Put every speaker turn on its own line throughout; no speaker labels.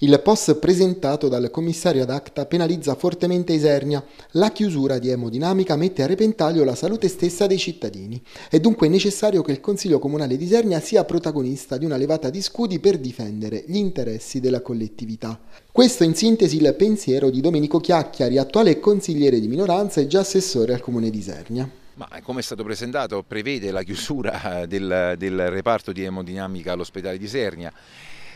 Il POS presentato dal commissario ad acta penalizza fortemente Isernia. La chiusura di emodinamica mette a repentaglio la salute stessa dei cittadini. È dunque necessario che il Consiglio Comunale di Isernia sia protagonista di una levata di scudi per difendere gli interessi della collettività. Questo in sintesi il pensiero di Domenico Chiacchiari, attuale consigliere di minoranza e già assessore al Comune di Isernia.
Ma eh, come è stato presentato prevede la chiusura eh, del, del reparto di emodinamica all'ospedale di Isernia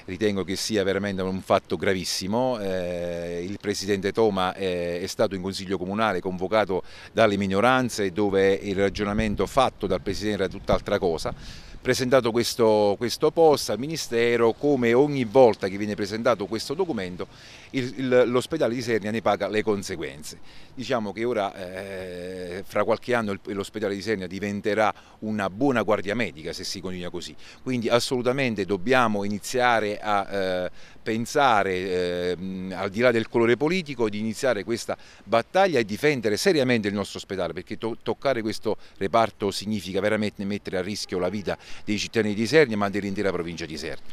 ritengo che sia veramente un fatto gravissimo. Eh, il presidente Toma è, eh, è, stato in consiglio comunale convocato dalle minoranze dove il ragionamento fatto dal presidente era tutt'altra cosa. Presentato questo, questo post al Ministero, come ogni volta che viene presentato questo documento, l'ospedale di Sernia ne paga le conseguenze. Diciamo che ora, eh, fra qualche anno, l'ospedale di Sernia diventerà una buona guardia medica se si continua così. Quindi assolutamente dobbiamo iniziare a eh, pensare eh, al di là del colore politico di iniziare questa battaglia e difendere seriamente il nostro ospedale perché to toccare questo reparto significa veramente mettere a rischio la vita dei cittadini di Sernia ma dell'intera provincia di Sernia.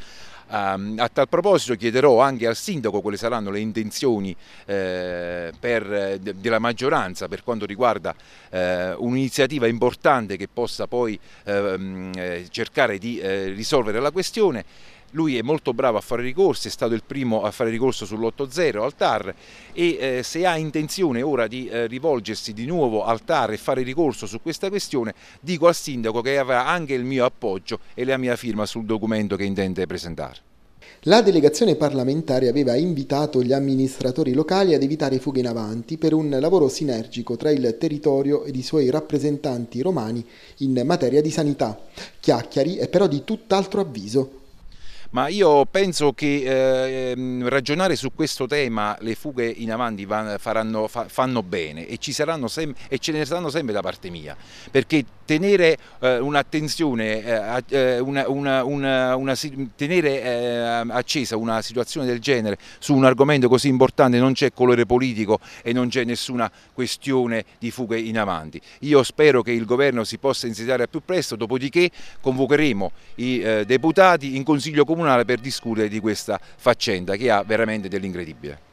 Ehm, a tal proposito chiederò anche al sindaco quali saranno le intenzioni eh, per, della maggioranza per quanto riguarda eh, un'iniziativa importante che possa poi ehm, eh, cercare di risolvere la questione lui è molto bravo a fare ricorsi, è stato il primo a fare ricorso sull'8-0 al TAR e eh, se ha intenzione ora di eh, rivolgersi di nuovo al TAR e fare ricorso su questa questione, dico al sindaco che avrà anche il mio appoggio e la mia firma sul documento che intende presentare.
La delegazione parlamentare aveva invitato gli amministratori locali ad evitare fughe in avanti per un lavoro sinergico tra il territorio ed i suoi rappresentanti romani in materia di sanità. Chiacchiari è però di tutt'altro avviso
ma io penso che eh, ragionare su questo tema le fughe in avanti faranno, fanno bene e, e, ce ne saranno sempre da parte mia, perché tenere eh, un'attenzione, eh, eh una, una, una, tenere eh, accesa una situazione del genere su un argomento così importante non c'è colore politico e non c'è nessuna questione di fughe in avanti. Io spero che il governo si possa insediare al più presto, dopodiché convocheremo i eh, deputati in Consiglio Comunale comunale per discutere di questa
faccenda che ha veramente dell'incredibile.